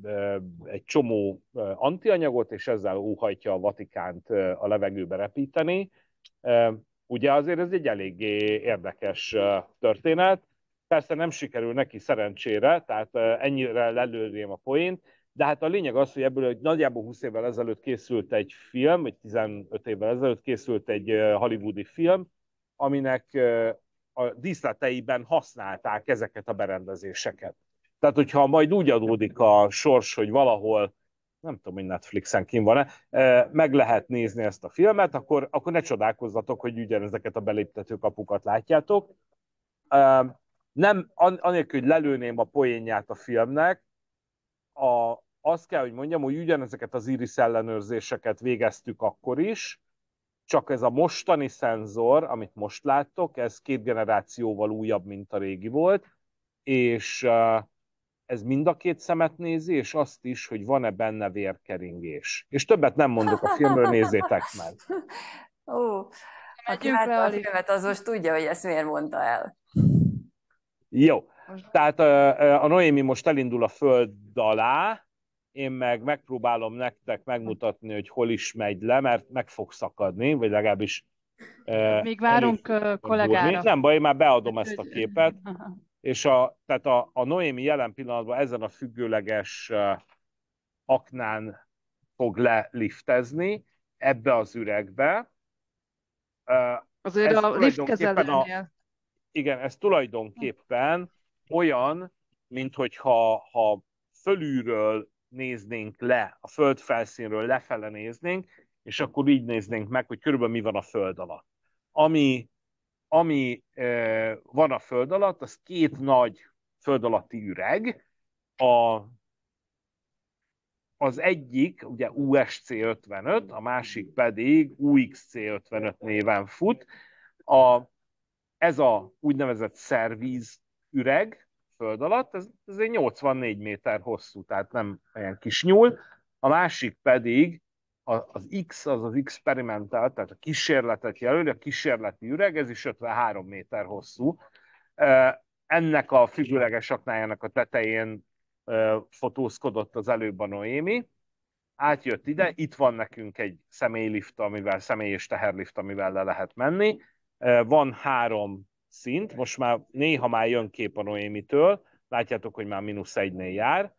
ö, egy csomó ö, antianyagot, és ezzel óhajtja a Vatikánt ö, a levegőbe repíteni. Ö, ugye azért ez egy eléggé érdekes ö, történet. Persze nem sikerül neki szerencsére, tehát ö, ennyire lelőrném a poént, de hát a lényeg az, hogy ebből egy nagyjából 20 évvel ezelőtt készült egy film, vagy 15 évvel ezelőtt készült egy hollywoodi film, aminek a díszleteiben használták ezeket a berendezéseket. Tehát, hogyha majd úgy adódik a sors, hogy valahol, nem tudom, hogy Netflixen kim van-e, meg lehet nézni ezt a filmet, akkor, akkor ne csodálkozzatok, hogy ugyanezeket a beléptető kapukat látjátok. Nem, anélkül, hogy lelőném a poénját a filmnek, a, azt kell, hogy mondjam, hogy ugyanezeket az iris ellenőrzéseket végeztük akkor is, csak ez a mostani szenzor, amit most láttok, ez két generációval újabb, mint a régi volt, és ez mind a két szemet nézi, és azt is, hogy van-e benne vérkeringés. És többet nem mondok a filmről, nézzétek meg. Ó, aki látta a filmet, az most tudja, hogy ezt miért mondta el. Jó, tehát a Noémi most elindul a föld alá, én meg megpróbálom nektek megmutatni, hogy hol is megy le, mert meg fog szakadni, vagy legalábbis... Még eh, várunk eh, kollégára. Durni. Nem baj, én már beadom ezt a képet. És a, tehát a, a Noémi jelen pillanatban ezen a függőleges eh, aknán fog leliftezni ebbe az üregbe. Azért ez a liftkezelőnél. A, igen, ez tulajdonképpen olyan, mint hogyha ha fölülről néznénk le, a föld felszínről lefele néznénk, és akkor így néznénk meg, hogy körülbelül mi van a föld alatt. Ami, ami e, van a föld alatt, az két nagy föld alatti üreg, a, az egyik ugye USC55, a másik pedig UXC55 néven fut. A, ez a úgynevezett szervíz üreg, föld alatt, ez, ez egy 84 méter hosszú, tehát nem olyan kis nyúl. A másik pedig az X, az az experimentál, tehát a kísérletet jelöli, a kísérleti üreg, ez is 53 méter hosszú. Ennek a függőleges aknájának a tetején fotózkodott az előbb a Noémi, átjött ide, itt van nekünk egy személylift, amivel, személy és teherlift, amivel le lehet menni, van három szint, most már néha már jön kép a Noémitől, látjátok, hogy már mínusz egynél jár,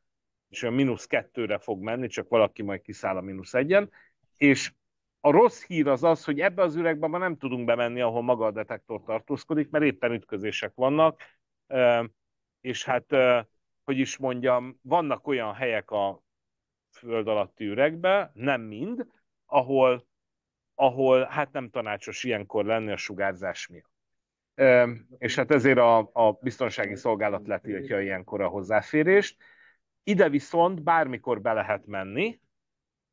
és olyan mínusz kettőre fog menni, csak valaki majd kiszáll a mínusz egyen, és a rossz hír az az, hogy ebbe az üregbe már nem tudunk bemenni, ahol maga a detektor tartózkodik, mert éppen ütközések vannak, és hát, hogy is mondjam, vannak olyan helyek a föld alatti üregbe, nem mind, ahol, ahol hát nem tanácsos ilyenkor lenni a sugárzás miatt és hát ezért a, a biztonsági szolgálat letiltja ilyenkor a hozzáférést. Ide viszont bármikor be lehet menni,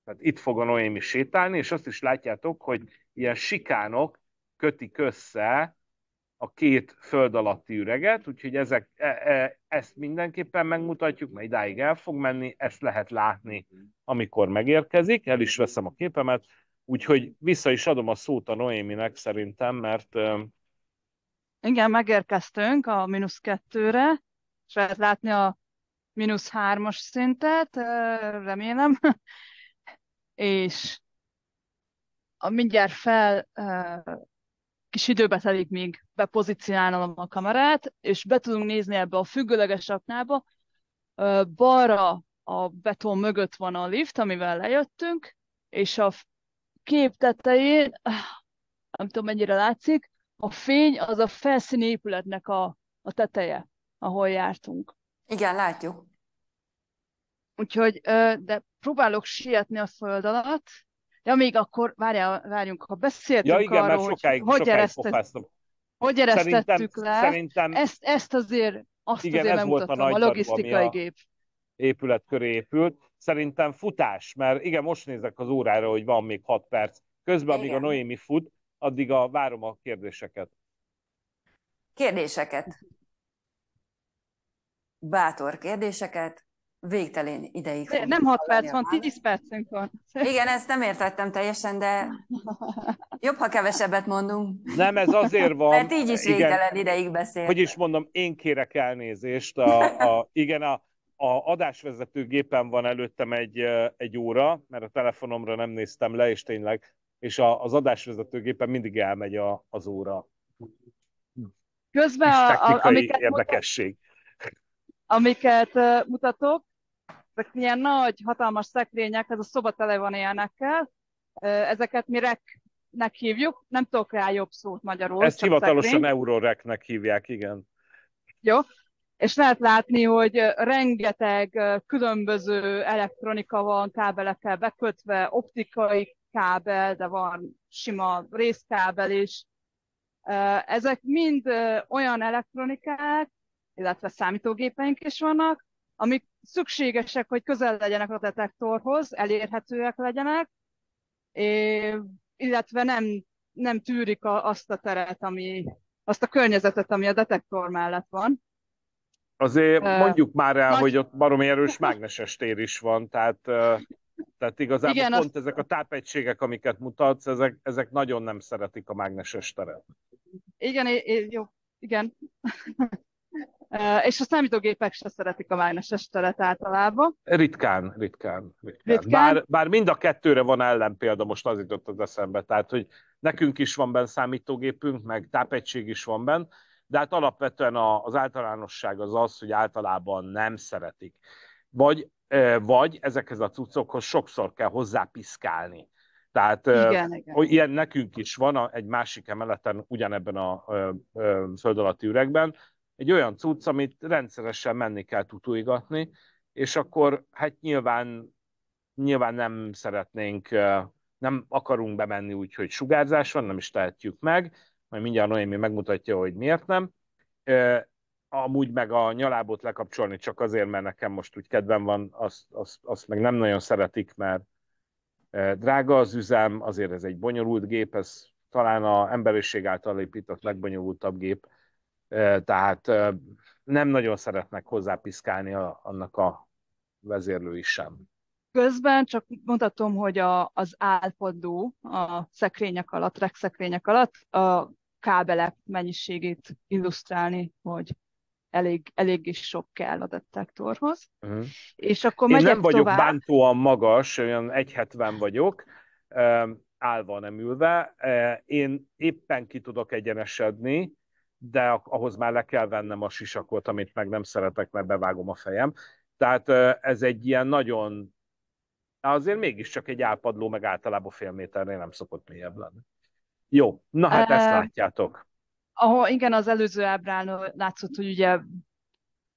tehát itt fog a Noémi sétálni, és azt is látjátok, hogy ilyen sikánok kötik össze a két föld alatti üreget, úgyhogy ezek, e, e, ezt mindenképpen megmutatjuk, mert idáig el fog menni, ezt lehet látni, amikor megérkezik, el is veszem a képemet, úgyhogy vissza is adom a szót a Noéminek szerintem, mert igen, megérkeztünk a mínusz kettőre, és lehet látni a mínusz hármas szintet, remélem, és a mindjárt fel kis időbe telik, míg bepozícionálom a kamerát, és be tudunk nézni ebbe a függőleges aknába. Balra a beton mögött van a lift, amivel lejöttünk, és a kép tetején, nem tudom mennyire látszik, a fény az a felszíni épületnek a, a teteje, ahol jártunk. Igen, látjuk. Úgyhogy, de próbálok sietni a föld alatt. Ja, még akkor, várjál, várjunk, ha beszéltünk ja, igen, arról, mert sokáig, hogy, sokáig eresztett, hogy eresztettük szerintem, le, szerintem... Ezt, ezt azért, azt igen, azért ez nem volt a, a logisztikai gép. Épület köré épült. Szerintem futás, mert igen, most nézek az órára, hogy van még 6 perc. Közben, igen. amíg a Noémi fut, addig a, várom a kérdéseket. Kérdéseket. Bátor kérdéseket, végtelén ideig. De nem 6 perc van, 10 percünk van. Igen, ezt nem értettem teljesen, de jobb, ha kevesebbet mondunk. Nem, ez azért van. Mert így is végtelen igen, ideig beszél. Hogy is mondom, én kérek elnézést. A, a, igen, a, a adásvezető gépen van előttem egy, egy óra, mert a telefonomra nem néztem le, és tényleg és a, az adásvezetőgépen mindig elmegy a, az óra. Közben a, a, amiket érdekesség. Mutatok, amiket uh, mutatok, ezek ilyen nagy, hatalmas szekrények, ez a szoba tele van ilyenekkel, ezeket mi reknek hívjuk, nem tudok rá jobb szót magyarul. Ezt hivatalosan euroreknek hívják, igen. Jó, és lehet látni, hogy rengeteg különböző elektronika van kábelekkel bekötve, optikai kábel, de van sima részkábel is. Ezek mind olyan elektronikák, illetve számítógépeink is vannak, amik szükségesek, hogy közel legyenek a detektorhoz, elérhetőek legyenek, illetve nem, nem tűrik a, azt a teret, ami, azt a környezetet, ami a detektor mellett van. Azért mondjuk már el, Nagy... hogy ott baromi erős mágneses tér is van, tehát tehát igazából Igen, pont az... ezek a tápegységek, amiket mutatsz, ezek, ezek nagyon nem szeretik a mágneses teret. Igen, é- jó, igen. És a számítógépek se szeretik a mágneses teret általában. Ritkán, ritkán. ritkán. ritkán. Bár, bár mind a kettőre van ellenpélda, most az jutott az eszembe. Tehát, hogy nekünk is van benne számítógépünk, meg tápegység is van benne, de hát alapvetően az általánosság az az, hogy általában nem szeretik vagy, vagy ezekhez a cuccokhoz sokszor kell hozzápiszkálni. Tehát igen, ö, igen. ilyen nekünk is van a, egy másik emeleten, ugyanebben a ö, ö, föld alatti üregben, egy olyan cucc, amit rendszeresen menni kell tutuigatni, és akkor hát nyilván, nyilván nem szeretnénk, nem akarunk bemenni úgy, hogy sugárzás van, nem is tehetjük meg, majd mindjárt Noémi megmutatja, hogy miért nem, amúgy meg a nyalábot lekapcsolni csak azért, mert nekem most úgy kedvem van, azt, azt, azt meg nem nagyon szeretik, mert e, drága az üzem, azért ez egy bonyolult gép, ez talán a emberiség által épített legbonyolultabb gép, e, tehát e, nem nagyon szeretnek hozzápiszkálni a, annak a vezérlői sem. Közben csak mondhatom, hogy a, az álpadó a szekrények alatt, regszekrények alatt a kábelek mennyiségét illusztrálni, hogy elég, elég is sok kell a detektorhoz. Uh-huh. És akkor Én nem vagyok tovább. bántóan magas, olyan 1,70 vagyok, állva nem ülve. E, én éppen ki tudok egyenesedni, de ahhoz már le kell vennem a sisakot, amit meg nem szeretek, mert bevágom a fejem. Tehát ez egy ilyen nagyon... Azért mégiscsak egy álpadló, meg általában fél méternél nem szokott mélyebb lenni. Jó, na hát ezt látjátok ahol igen, az előző ábrán látszott, hogy ugye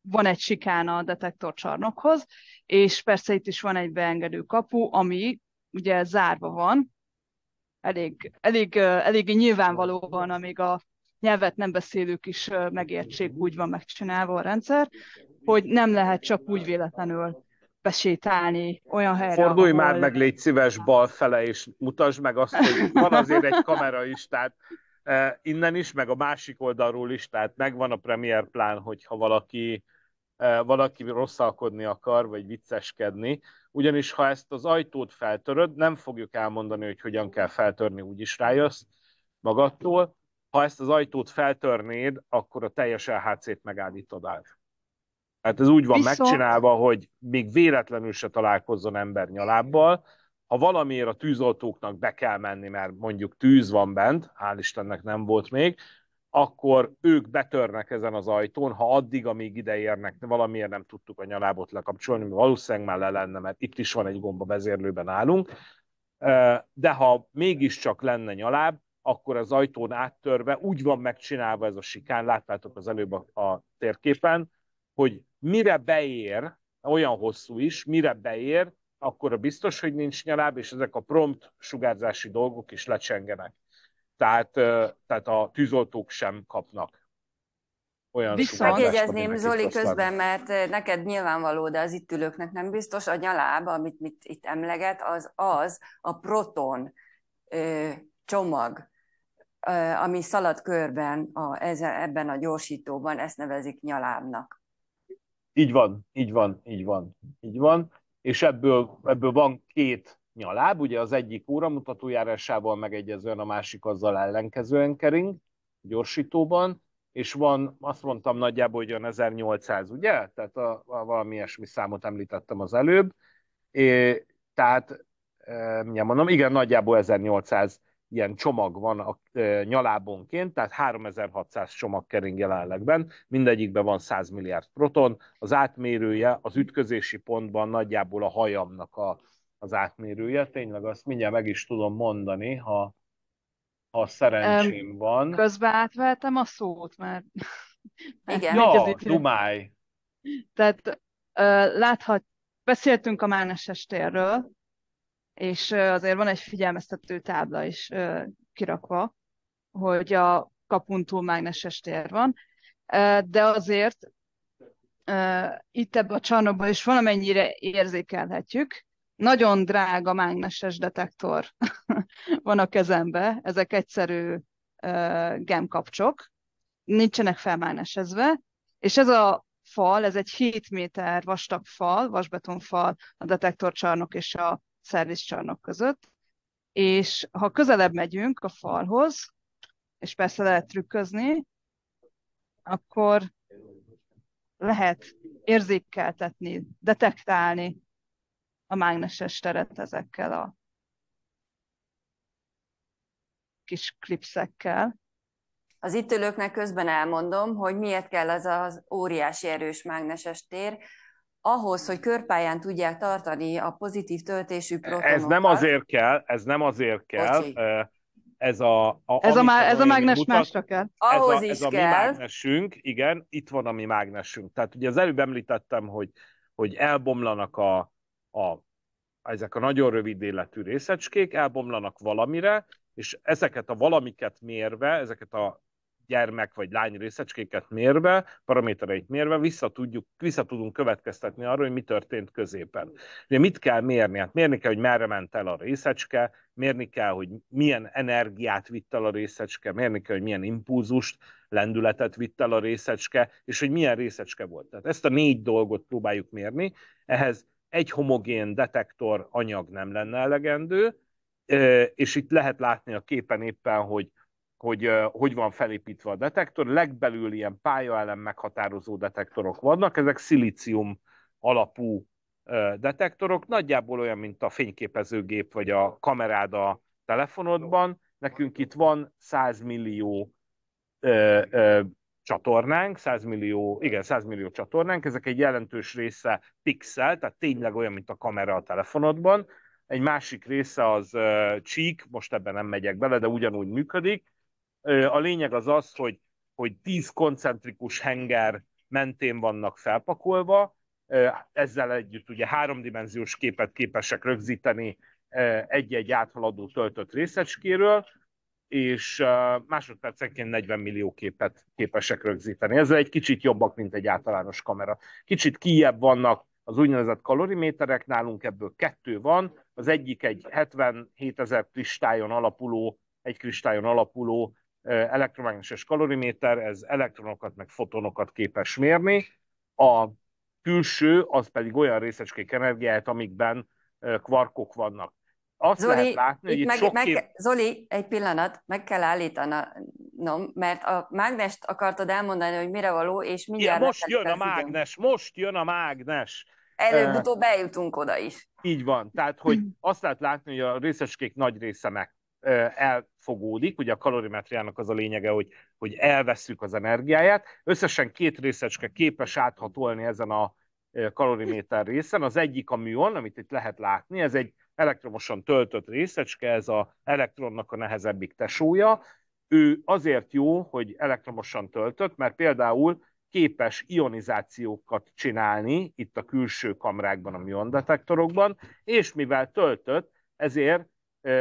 van egy sikán a detektorcsarnokhoz, és persze itt is van egy beengedő kapu, ami ugye zárva van, elég, elég, elég nyilvánvalóan, amíg a nyelvet nem beszélők is megértség, úgy van megcsinálva a rendszer, hogy nem lehet csak úgy véletlenül besétálni olyan helyre. Fordulj ahol... már meg, légy szíves, balfele, és mutasd meg azt, hogy van azért egy kamera is, tehát innen is, meg a másik oldalról is, tehát megvan a premier plán, hogyha valaki, valaki rosszalkodni akar, vagy vicceskedni, ugyanis ha ezt az ajtót feltöröd, nem fogjuk elmondani, hogy hogyan kell feltörni, úgyis rájössz magadtól, ha ezt az ajtót feltörnéd, akkor a teljes LHC-t megállítod át. Hát ez úgy van Viszont... megcsinálva, hogy még véletlenül se találkozzon ember nyalábbal, ha valamiért a tűzoltóknak be kell menni, mert mondjuk tűz van bent, hál' Istennek nem volt még, akkor ők betörnek ezen az ajtón, ha addig, amíg ide érnek, valamiért nem tudtuk a nyalábot lekapcsolni, mert valószínűleg már le lenne, mert itt is van egy gomba vezérlőben állunk, de ha mégiscsak lenne nyaláb, akkor az ajtón áttörve úgy van megcsinálva ez a sikán, láttátok az előbb a, a térképen, hogy mire beér, olyan hosszú is, mire beér, akkor biztos, hogy nincs nyaláb, és ezek a prompt sugárzási dolgok is lecsengenek. Tehát, tehát a tűzoltók sem kapnak olyan Viszont... Megjegyezném Zoli közben, mert neked nyilvánvaló, de az itt ülőknek nem biztos, a nyaláb, amit mit itt emleget, az az a proton ö, csomag, ö, ami szalad körben a, ez, ebben a gyorsítóban, ezt nevezik nyalábnak. Így van, így van, így van, így van és ebből, ebből van két nyaláb, ugye az egyik óramutatójárásával megegyezően, a másik azzal ellenkezően kering, gyorsítóban, és van, azt mondtam nagyjából, hogy olyan 1800, ugye? Tehát a, a valami ilyesmi számot említettem az előbb. É, tehát, e, mondom, igen, nagyjából 1800 ilyen csomag van a nyalábonként, tehát 3600 csomag kering jelenleg benn, mindegyikben van 100 milliárd proton, az átmérője az ütközési pontban nagyjából a hajamnak a, az átmérője, tényleg azt mindjárt meg is tudom mondani, ha, ha szerencsém van. Közben átvehetem a szót, mert... Igen. Ja, dumáj! Tehát láthat, beszéltünk a máneses és azért van egy figyelmeztető tábla is kirakva, hogy a kapun túl mágneses tér van, de azért itt ebben a csarnokban is valamennyire érzékelhetjük. Nagyon drága mágneses detektor van a kezembe, ezek egyszerű gemkapcsok, nincsenek felmágnesezve, és ez a fal, ez egy 7 méter vastag fal, vasbetonfal a detektorcsarnok és a szervizcsarnok között, és ha közelebb megyünk a falhoz, és persze lehet trükközni, akkor lehet érzékeltetni, detektálni a mágneses teret ezekkel a kis klipszekkel. Az itt ülőknek közben elmondom, hogy miért kell az az óriási erős mágneses tér, ahhoz, hogy körpályán tudják tartani a pozitív töltésű protonokat. Ez nem azért kell, ez nem azért kell. Ez a, a, ez a, ez a mágnes mutat, másra kell. Ahhoz ez a, is a kell. mi mágnesünk, igen, itt van a mi mágnesünk. Tehát ugye az előbb említettem, hogy, hogy elbomlanak a, a, ezek a nagyon rövid életű részecskék, elbomlanak valamire, és ezeket a valamiket mérve, ezeket a gyermek vagy lány részecskéket mérve, paramétereit mérve vissza, tudjuk, vissza tudunk következtetni arról, hogy mi történt középen. Ugye mit kell mérni? Hát mérni kell, hogy merre ment el a részecske, mérni kell, hogy milyen energiát vitt el a részecske, mérni kell, hogy milyen impulzust, lendületet vitt el a részecske, és hogy milyen részecske volt. Tehát ezt a négy dolgot próbáljuk mérni, ehhez egy homogén detektor anyag nem lenne elegendő, és itt lehet látni a képen éppen, hogy hogy hogy van felépítve a detektor. Legbelül ilyen pályaelem meghatározó detektorok vannak, ezek szilícium alapú detektorok, nagyjából olyan, mint a fényképezőgép vagy a kamerád a telefonodban. Nekünk itt van 100 millió ö, ö, csatornánk, 100 millió, igen, 100 millió csatornánk, ezek egy jelentős része pixel, tehát tényleg olyan, mint a kamera a telefonodban, egy másik része az ö, csík, most ebben nem megyek bele, de ugyanúgy működik, a lényeg az az, hogy, hogy 10 koncentrikus henger mentén vannak felpakolva, ezzel együtt ugye háromdimenziós képet képesek rögzíteni egy-egy áthaladó töltött részecskéről, és másodpercenként 40 millió képet képesek rögzíteni. Ezzel egy kicsit jobbak, mint egy általános kamera. Kicsit kijebb vannak az úgynevezett kaloriméterek, nálunk ebből kettő van, az egyik egy 77 ezer kristályon alapuló, egy kristályon alapuló elektromágneses kaloriméter, ez elektronokat meg fotonokat képes mérni, a külső az pedig olyan részecskék energiáját, amikben kvarkok vannak. Azt Zoli, lehet látni, hogy itt meg, sok meg, kép... Zoli, egy pillanat, meg kell állítanom, mert a mágnest akartad elmondani, hogy mire való, és mindjárt... Igen, most jön a mágnes, időn. most jön a mágnes! Előbb-utóbb eljutunk oda is. Így van, tehát hogy azt lehet látni, hogy a részecskék nagy része meg elfogódik, ugye a kalorimetriának az a lényege, hogy, hogy elveszük az energiáját. Összesen két részecske képes áthatolni ezen a kaloriméter részen. Az egyik a műon, amit itt lehet látni, ez egy elektromosan töltött részecske, ez az elektronnak a nehezebbik tesója. Ő azért jó, hogy elektromosan töltött, mert például képes ionizációkat csinálni itt a külső kamrákban, a műondetektorokban, és mivel töltött, ezért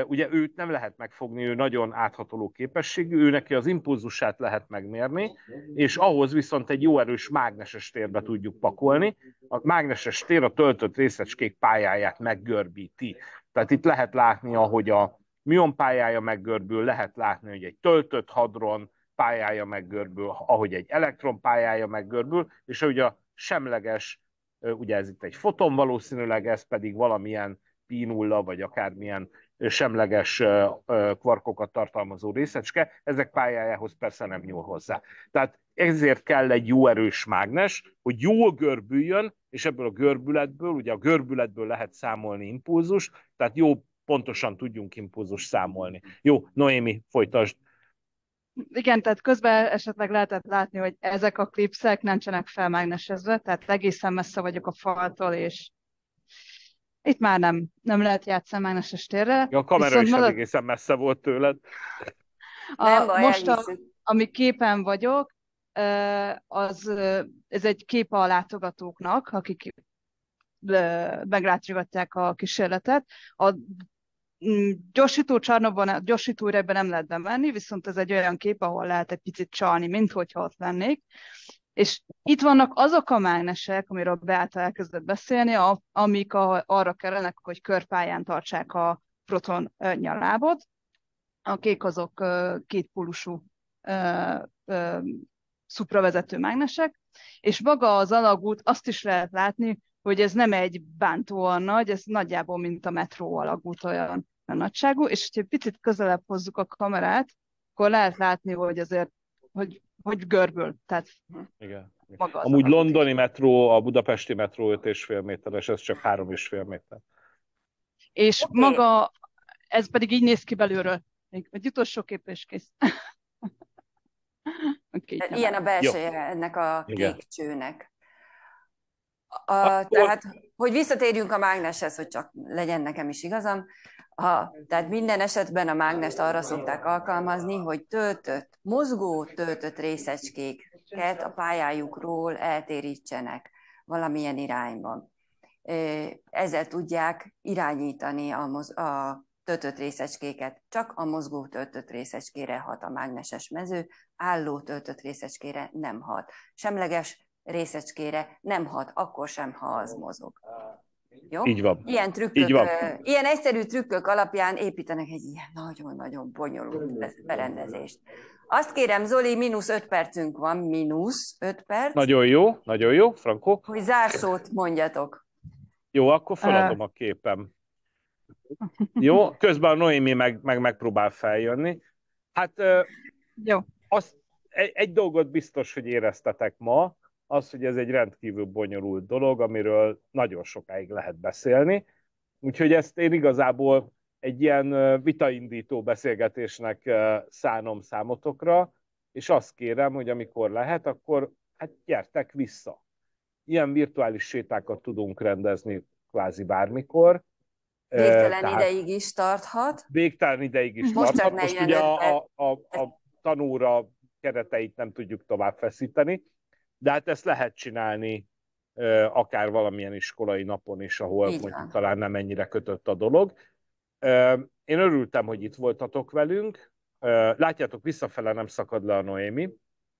Ugye őt nem lehet megfogni, ő nagyon áthatoló képességű, ő neki az impulzusát lehet megmérni, és ahhoz viszont egy jó erős mágneses térbe tudjuk pakolni. A mágneses tér a töltött részecskék pályáját meggörbíti. Tehát itt lehet látni, ahogy a mion pályája meggörbül, lehet látni, hogy egy töltött hadron pályája meggörbül, ahogy egy elektron pályája meggörbül, és ahogy a semleges, ugye ez itt egy foton valószínűleg, ez pedig valamilyen P0 vagy akármilyen semleges kvarkokat tartalmazó részecske, ezek pályájához persze nem nyúl hozzá. Tehát ezért kell egy jó erős mágnes, hogy jól görbüljön, és ebből a görbületből, ugye a görbületből lehet számolni impulzus, tehát jó, pontosan tudjunk impulzus számolni. Jó, Noémi, folytasd. Igen, tehát közben esetleg lehetett látni, hogy ezek a klipszek nincsenek felmágnesezve, tehát egészen messze vagyok a faltól, és itt már nem, nem lehet játszani Mágneses térre. Ja, a kamera Viszont is mellett... egészen messze volt tőled. A, nem baj, most, a, ami képen vagyok, az, ez egy kép a látogatóknak, akik meglátogatják a kísérletet. A mm, gyorsító csarnokban, a gyorsító nem lehet bemenni, viszont ez egy olyan kép, ahol lehet egy picit csalni, mint hogyha ott lennék. És itt vannak azok a mágnesek, amiről Beáta elkezdett beszélni, a, amik a, arra kellenek, hogy körpályán tartsák a proton nyalábot. A kék azok kétpólusú szupravezető mágnesek, és maga az alagút, azt is lehet látni, hogy ez nem egy bántóan nagy, ez nagyjából mint a metró alagút olyan a nagyságú, és hogyha picit közelebb hozzuk a kamerát, akkor lehet látni, hogy azért hogy hogy görbül. Tehát Igen. Maga Amúgy a londoni metró, a budapesti metró 5,5 méteres, ez csak 3,5 méter. És okay. maga, ez pedig így néz ki belülről. Még egy utolsó kép és kész. okay, Ilyen a belseje Jó. ennek a kék Igen. csőnek. A, Tehát, hogy visszatérjünk a mágneshez, hogy csak legyen nekem is igazam. Ha, tehát minden esetben a mágnest arra szokták alkalmazni, hogy töltött, mozgó töltött részecskéket a pályájukról eltérítsenek valamilyen irányban. Ezzel tudják irányítani a, moz- a töltött részecskéket. Csak a mozgó töltött részecskére hat a mágneses mező, álló töltött részecskére nem hat. Semleges részecskére nem hat, akkor sem, ha az mozog. Jó? Így van. Ilyen, trükkök, Így van. ilyen egyszerű trükkök alapján építenek egy ilyen nagyon-nagyon bonyolult berendezést. Azt kérem, Zoli, mínusz 5 percünk van, mínusz 5 perc. Nagyon jó, nagyon jó, Franko. Hogy zárszót mondjatok. Jó, akkor feladom a képem. Jó, közben a Noémi meg, meg megpróbál feljönni. Hát jó. Azt, egy, egy dolgot biztos, hogy éreztetek ma, az, hogy ez egy rendkívül bonyolult dolog, amiről nagyon sokáig lehet beszélni. Úgyhogy ezt én igazából egy ilyen vitaindító beszélgetésnek szánom számotokra, és azt kérem, hogy amikor lehet, akkor hát gyertek vissza. Ilyen virtuális sétákat tudunk rendezni kvázi bármikor. Végtelen Tehát ideig is tarthat. Végtelen ideig is Most tarthat. Most ugye a, a, a, tanúra kereteit nem tudjuk tovább feszíteni, de hát ezt lehet csinálni akár valamilyen iskolai napon is, ahol Így mondjuk talán nem ennyire kötött a dolog. Én örültem, hogy itt voltatok velünk. Látjátok, visszafele nem szakad le a Noémi.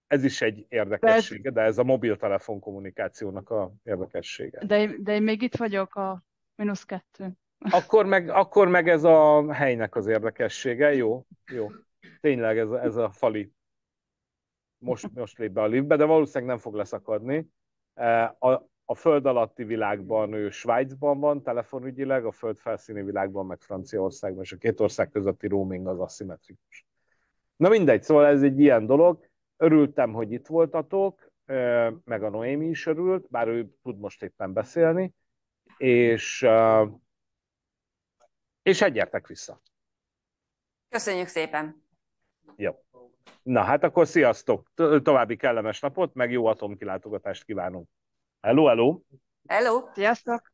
Ez is egy érdekessége, de ez a mobiltelefon kommunikációnak a érdekessége. De, de én még itt vagyok a mínusz kettő. Akkor meg, akkor meg ez a helynek az érdekessége, jó? Jó. Tényleg ez, a, ez a fali most, most lép be a liftbe, de valószínűleg nem fog leszakadni. E, a, a föld alatti világban ő Svájcban van telefonügyileg, a föld felszíni világban meg Franciaországban, és a két ország közötti roaming az aszimmetrikus. Na mindegy, szóval ez egy ilyen dolog. Örültem, hogy itt voltatok, e, meg a Noémi is örült, bár ő tud most éppen beszélni, és, e, és egyertek vissza. Köszönjük szépen! Jó. Na hát akkor sziasztok! További kellemes napot, meg jó atomkilátogatást kívánunk! Hello, hello! Hello! Sziasztok!